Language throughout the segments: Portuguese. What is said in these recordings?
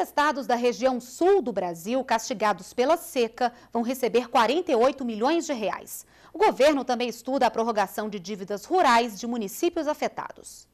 estados da região sul do Brasil, castigados pela seca, vão receber 48 milhões de reais. O governo também estuda a prorrogação de dívidas rurais de municípios afetados.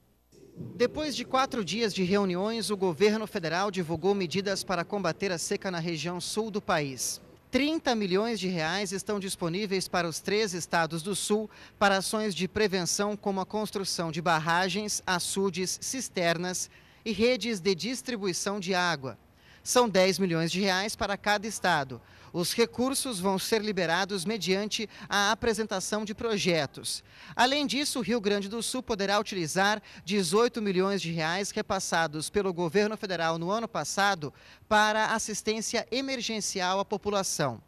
Depois de quatro dias de reuniões, o governo federal divulgou medidas para combater a seca na região sul do país. 30 milhões de reais estão disponíveis para os três estados do Sul para ações de prevenção como a construção de barragens, açudes, cisternas, e redes de distribuição de água. São 10 milhões de reais para cada estado. Os recursos vão ser liberados mediante a apresentação de projetos. Além disso, o Rio Grande do Sul poderá utilizar 18 milhões de reais repassados pelo governo federal no ano passado para assistência emergencial à população.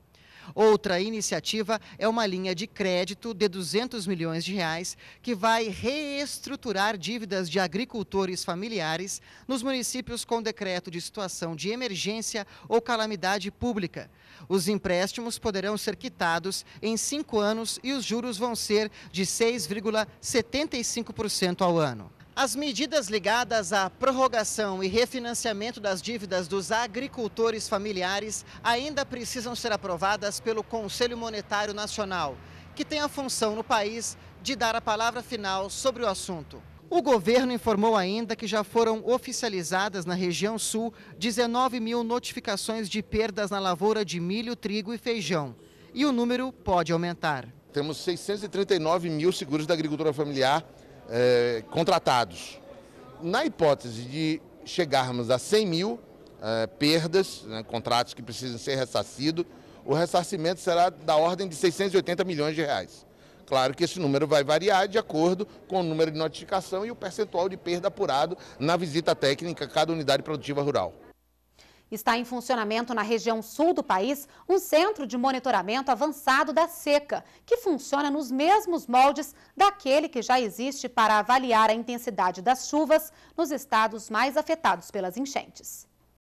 Outra iniciativa é uma linha de crédito de 200 milhões de reais que vai reestruturar dívidas de agricultores familiares nos municípios com decreto de situação de emergência ou calamidade pública. Os empréstimos poderão ser quitados em cinco anos e os juros vão ser de 6,75% ao ano. As medidas ligadas à prorrogação e refinanciamento das dívidas dos agricultores familiares ainda precisam ser aprovadas pelo Conselho Monetário Nacional, que tem a função no país de dar a palavra final sobre o assunto. O governo informou ainda que já foram oficializadas na região sul 19 mil notificações de perdas na lavoura de milho, trigo e feijão. E o número pode aumentar. Temos 639 mil seguros da agricultura familiar é, contratados. Na hipótese de chegarmos a 100 mil é, perdas, né, contratos que precisam ser ressarcidos, o ressarcimento será da ordem de 680 milhões de reais. Claro que esse número vai variar de acordo com o número de notificação e o percentual de perda apurado na visita técnica a cada unidade produtiva rural. Está em funcionamento na região sul do país um centro de monitoramento avançado da seca, que funciona nos mesmos moldes daquele que já existe para avaliar a intensidade das chuvas nos estados mais afetados pelas enchentes.